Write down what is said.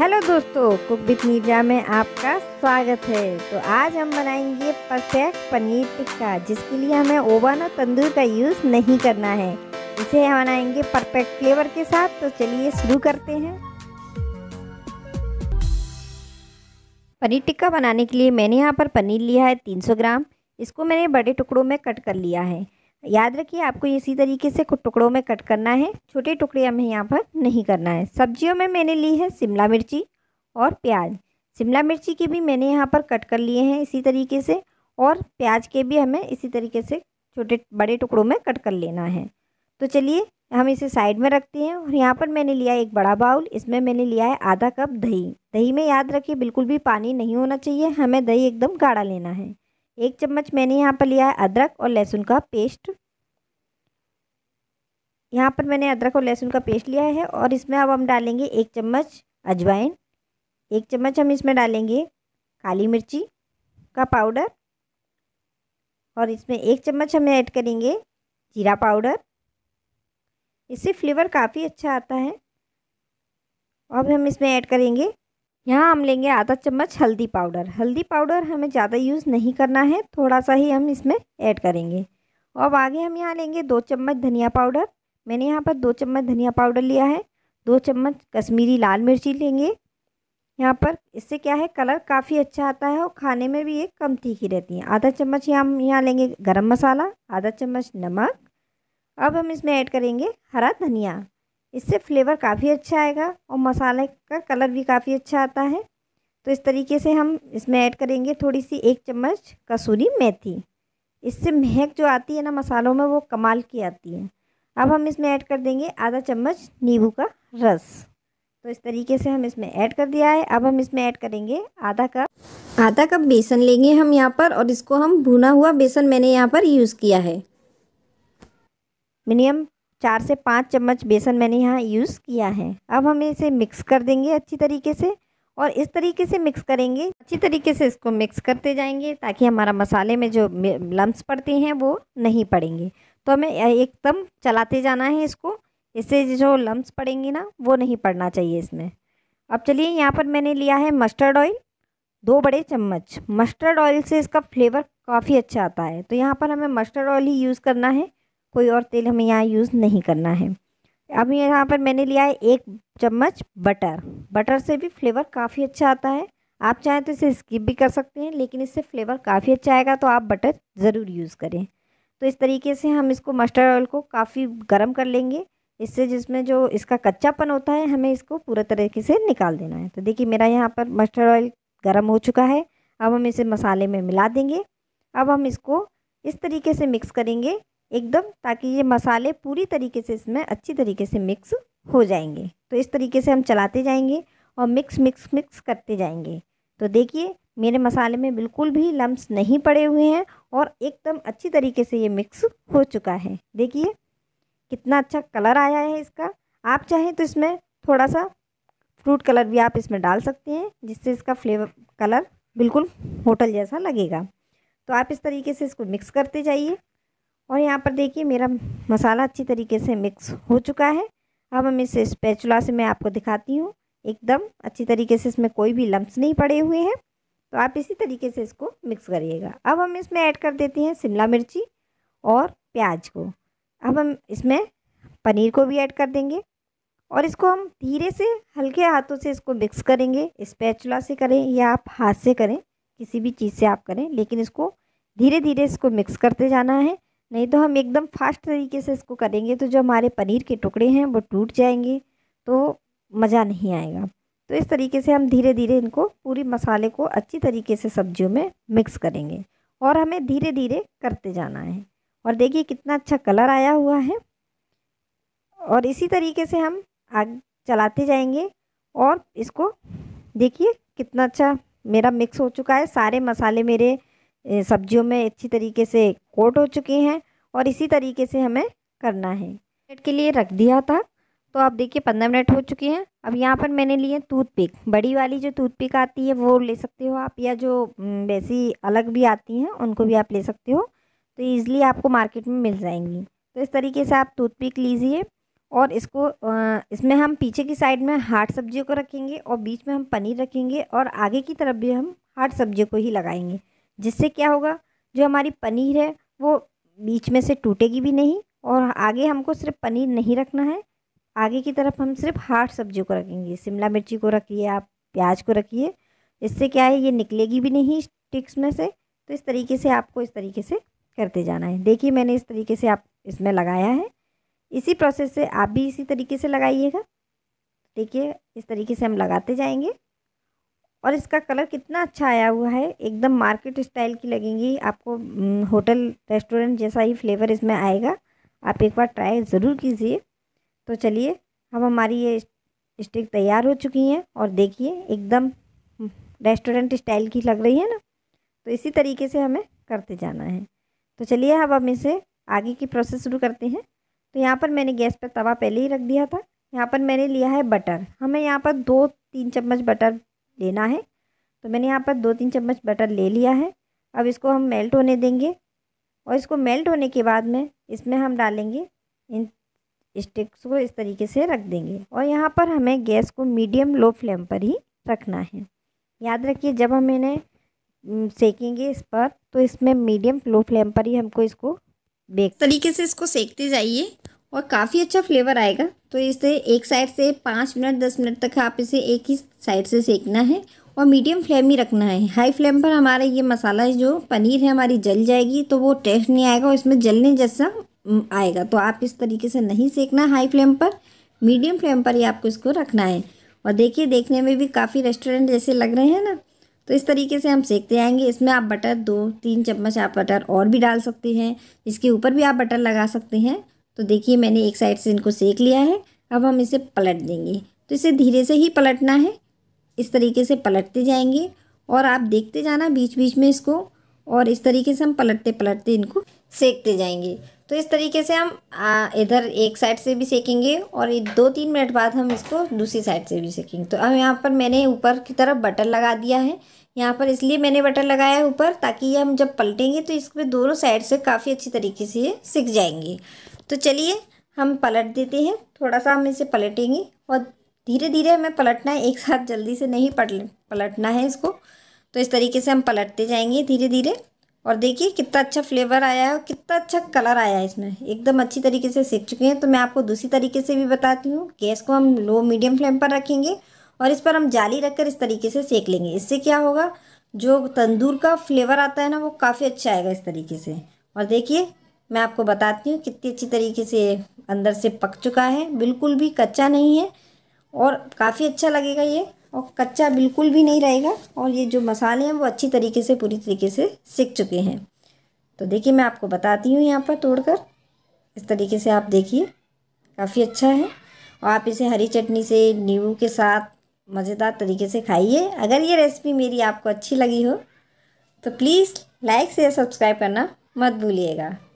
hello दोस्तों cook with media में आपका स्वागत है तो आज हम बनाएंगे परफेक्ट पनीर टिक्का जिसके लिए हमें ओवन और तंदूर का यूज़ नहीं करना है इसे हम बनाएंगे परफेक्ट फ्लेवर के साथ तो चलिए शुरू करते हैं पनीर टिक्का बनाने के लिए मैंने यहाँ पर पनीर लिया है 300 ग्राम इसको मैंने बड़े टुकड़ों में कट कर लिया है याद रखिए आपको इसी तरीके से कुछ टुकड़ों में कट करना है छोटे टुकड़े हमें यहाँ पर नहीं करना है सब्जियों में मैंने ली है शिमला मिर्ची और प्याज शिमला मिर्ची के भी मैंने यहाँ पर कट कर लिए हैं इसी तरीके से और प्याज के भी हमें इसी तरीके से छोटे बड़े टुकड़ों में कट कर लेना है तो चलिए हम इसे साइड में रखते हैं और यहाँ पर मैंने लिया एक बड़ा बाउल इसमें मैंने लिया है आधा कप दही दही में याद रखिए बिल्कुल भी पानी नहीं होना चाहिए हमें दही एकदम गाढ़ा लेना है एक चम्मच मैंने यहाँ पर लिया है अदरक और लहसुन का पेस्ट यहाँ पर मैंने अदरक और लहसुन का पेस्ट लिया है और इसमें अब हम डालेंगे एक चम्मच अजवाइन एक चम्मच हम इसमें डालेंगे काली मिर्ची का पाउडर और इसमें एक चम्मच हम ऐड करेंगे जीरा पाउडर इससे फ्लेवर काफ़ी अच्छा आता है अब हम इसमें ऐड करेंगे यहाँ हम लेंगे आधा चम्मच हल्दी पाउडर हल्दी पाउडर हमें ज़्यादा यूज़ नहीं करना है थोड़ा सा ही हम इसमें ऐड करेंगे अब आगे हम यहाँ लेंगे दो चम्मच धनिया पाउडर मैंने यहाँ पर दो चम्मच धनिया पाउडर लिया है दो चम्मच कश्मीरी लाल मिर्ची लेंगे यहाँ पर इससे क्या है कलर काफ़ी अच्छा आता है और खाने में भी ये कम तीखी रहती है आधा चम्मच यहाँ हम यहाँ लेंगे गरम मसाला आधा चम्मच नमक अब हम इसमें ऐड करेंगे हरा धनिया इससे फ्लेवर काफ़ी अच्छा आएगा और मसाले का कलर भी काफ़ी अच्छा आता है तो इस तरीके से हम इसमें ऐड करेंगे थोड़ी सी एक चम्मच कसूरी मेथी इससे महक जो आती है ना मसालों में वो कमाल की आती है अब हम इसमें ऐड कर देंगे आधा चम्मच नींबू का रस तो इस तरीके से हम इसमें ऐड कर दिया है अब हम इसमें ऐड करेंगे आधा कप आधा कप बेसन लेंगे हम यहाँ पर और इसको हम भुना हुआ बेसन मैंने यहाँ पर यूज़ किया है मिनिमम चार से पाँच चम्मच बेसन मैंने यहाँ यूज़ किया है अब हम इसे मिक्स कर देंगे अच्छी तरीके से और इस तरीके से मिक्स करेंगे अच्छी तरीके से इसको मिक्स करते जाएंगे ताकि हमारा मसाले में जो लम्ब पड़ते हैं वो नहीं पड़ेंगे तो हमें एकदम चलाते जाना है इसको इससे जो लम्ब पड़ेंगे ना वो नहीं पड़ना चाहिए इसमें अब चलिए यहाँ पर मैंने लिया है मस्टर्ड ऑयल दो बड़े चम्मच मस्टर्ड ऑयल से इसका फ्लेवर काफ़ी अच्छा आता है तो यहाँ पर हमें मस्टर्ड ऑयल ही यूज़ करना है कोई और तेल हमें यहाँ यूज़ नहीं करना है अब यहाँ पर मैंने लिया है एक चम्मच बटर बटर से भी फ्लेवर काफ़ी अच्छा आता है आप चाहें तो इसे स्किप भी कर सकते हैं लेकिन इससे फ्लेवर काफ़ी अच्छा आएगा तो आप बटर ज़रूर यूज़ करें तो इस तरीके से हम इसको मस्टर्ड ऑयल को काफ़ी गर्म कर लेंगे इससे जिसमें जो इसका कच्चापन होता है हमें इसको पूरा तरीके से निकाल देना है तो देखिए मेरा यहाँ पर मस्टर्ड ऑयल गर्म हो चुका है अब हम इसे मसाले में मिला देंगे अब हम इसको इस तरीके से मिक्स करेंगे एकदम ताकि ये मसाले पूरी तरीके से इसमें अच्छी तरीके से मिक्स हो जाएंगे तो इस तरीके से हम चलाते जाएंगे और मिक्स मिक्स मिक्स करते जाएंगे तो देखिए मेरे मसाले में बिल्कुल भी लम्स नहीं पड़े हुए हैं और एकदम अच्छी तरीके से ये मिक्स हो चुका है देखिए कितना अच्छा कलर आया है इसका आप चाहें तो इसमें थोड़ा सा फ्रूट कलर भी आप इसमें डाल सकते हैं जिससे इसका फ्लेवर कलर बिल्कुल होटल जैसा लगेगा तो आप इस तरीके से इसको मिक्स करते जाइए और यहाँ पर देखिए मेरा मसाला अच्छी तरीके से मिक्स हो चुका है अब हम इसे स्पैचुला से मैं आपको दिखाती हूँ एकदम अच्छी तरीके से इसमें कोई भी लम्ब नहीं पड़े हुए हैं तो आप इसी तरीके से इसको मिक्स करिएगा अब हम इसमें ऐड कर देते हैं शिमला मिर्ची और प्याज को अब हम इसमें पनीर को भी ऐड कर देंगे और इसको हम धीरे से हल्के हाथों से इसको मिक्स करेंगे स्पैचुला से करें या आप हाथ से करें किसी भी चीज़ से आप करें लेकिन इसको धीरे धीरे इसको मिक्स करते जाना है नहीं तो हम एकदम फास्ट तरीके से इसको करेंगे तो जो हमारे पनीर के टुकड़े हैं वो टूट जाएंगे तो मज़ा नहीं आएगा तो इस तरीके से हम धीरे धीरे इनको पूरी मसाले को अच्छी तरीके से सब्जियों में मिक्स करेंगे और हमें धीरे धीरे करते जाना है और देखिए कितना अच्छा कलर आया हुआ है और इसी तरीके से हम आग चलाते जाएंगे और इसको देखिए कितना अच्छा मेरा मिक्स हो चुका है सारे मसाले मेरे सब्जियों में अच्छी तरीके से कोट हो चुके हैं और इसी तरीके से हमें करना है मिनट के लिए रख दिया था तो आप देखिए पंद्रह मिनट हो चुके हैं अब यहाँ पर मैंने लिए टूथपिक बड़ी वाली जो टूथपिक आती है वो ले सकते हो आप या जो वैसी अलग भी आती हैं उनको भी आप ले सकते हो तो ईज़िली आपको मार्केट में मिल जाएंगी तो इस तरीके से आप टूथपिक लीजिए और इसको इसमें हम पीछे की साइड में हार्ड सब्जियों को रखेंगे और बीच में हम पनीर रखेंगे और आगे की तरफ भी हम हार्ड सब्जियों को ही लगाएंगे जिससे क्या होगा जो हमारी पनीर है वो बीच में से टूटेगी भी नहीं और आगे हमको सिर्फ पनीर नहीं रखना है आगे की तरफ हम सिर्फ हार्ड सब्जियों को रखेंगे शिमला मिर्ची को रखिए आप प्याज को रखिए इससे क्या है ये निकलेगी भी नहीं स्टिक्स में से तो इस तरीके से आपको इस तरीके से करते जाना है देखिए मैंने इस तरीके से आप इसमें लगाया है इसी प्रोसेस से आप भी इसी तरीके से लगाइएगा देखिए इस तरीके से हम लगाते जाएंगे और इसका कलर कितना अच्छा आया हुआ है एकदम मार्केट स्टाइल की लगेंगी आपको होटल रेस्टोरेंट जैसा ही फ्लेवर इसमें आएगा आप एक बार ट्राई ज़रूर कीजिए तो चलिए अब हमारी ये स्टिक तैयार हो चुकी हैं और देखिए एकदम रेस्टोरेंट स्टाइल की लग रही है ना तो इसी तरीके से हमें करते जाना है तो चलिए अब हम इसे आगे की प्रोसेस शुरू करते हैं तो यहाँ पर मैंने गैस पर तवा पहले ही रख दिया था यहाँ पर मैंने लिया है बटर हमें यहाँ पर दो तीन चम्मच बटर लेना है तो मैंने यहाँ पर दो तीन चम्मच बटर ले लिया है अब इसको हम मेल्ट होने देंगे और इसको मेल्ट होने के बाद में इसमें हम डालेंगे इन स्टिक्स को इस तरीके से रख देंगे और यहाँ पर हमें गैस को मीडियम लो फ्लेम पर ही रखना है याद रखिए जब हम इन्हें सेकेंगे इस पर तो इसमें मीडियम लो फ्लेम पर ही हमको इसको बेक तरीके से इसको सेकते जाइए और काफ़ी अच्छा फ्लेवर आएगा तो इसे एक साइड से पाँच मिनट दस मिनट तक आप इसे एक ही साइड से सेकना है और मीडियम फ्लेम ही रखना है हाई फ्लेम पर हमारा ये मसाला जो पनीर है हमारी जल जाएगी तो वो टेस्ट नहीं आएगा और इसमें जलने जैसा आएगा तो आप इस तरीके से नहीं सेकना हाई फ्लेम पर मीडियम फ्लेम पर ही आपको इसको रखना है और देखिए देखने में भी काफ़ी रेस्टोरेंट जैसे लग रहे हैं ना तो इस तरीके से हम सेकते आएंगे इसमें आप बटर दो तीन चम्मच आप बटर और भी डाल सकते हैं इसके ऊपर भी आप बटर लगा सकते हैं तो देखिए मैंने एक साइड से इनको सेक लिया है अब हम इसे पलट देंगे तो इसे धीरे से ही पलटना है इस तरीके से पलटते जाएंगे और आप देखते जाना बीच बीच में इसको और इस तरीके से हम पलटते पलटते इनको सेकते जाएंगे तो इस तरीके से हम इधर एक साइड से भी सेकेंगे और दो तीन मिनट बाद हम इसको दूसरी साइड से भी सेकेंगे तो अब यहाँ पर मैंने ऊपर की तरफ बटर लगा दिया है यहाँ पर इसलिए मैंने बटर लगाया है ऊपर ताकि हम जब पलटेंगे तो इसमें दोनों साइड से काफ़ी अच्छी तरीके से ये सीख जाएंगे तो चलिए हम पलट देते हैं थोड़ा सा हम इसे पलटेंगे और धीरे धीरे हमें पलटना है एक साथ जल्दी से नहीं पलटना है इसको तो इस तरीके से हम पलटते जाएंगे धीरे धीरे और देखिए कितना अच्छा फ्लेवर आया है और कितना अच्छा कलर आया है इसमें एकदम अच्छी तरीके से सीख चुके हैं तो मैं आपको दूसरी तरीके से भी बताती हूँ गैस को हम लो मीडियम फ्लेम पर रखेंगे और इस पर हम जाली रखकर इस तरीके से सेक लेंगे इससे क्या होगा जो तंदूर का फ्लेवर आता है ना वो काफ़ी अच्छा आएगा इस तरीके से और देखिए मैं आपको बताती हूँ कितनी अच्छी तरीके से अंदर से पक चुका है बिल्कुल भी कच्चा नहीं है और काफ़ी अच्छा लगेगा ये और कच्चा बिल्कुल भी नहीं रहेगा और ये जो मसाले हैं वो अच्छी तरीके से पूरी तरीके से सीख चुके हैं तो देखिए मैं आपको बताती हूँ यहाँ पर तोड़कर इस तरीके से आप देखिए काफ़ी अच्छा है और आप इसे हरी चटनी से नींबू के साथ मज़ेदार तरीके से खाइए अगर ये रेसिपी मेरी आपको अच्छी लगी हो तो प्लीज़ लाइक से सब्सक्राइब करना मत भूलिएगा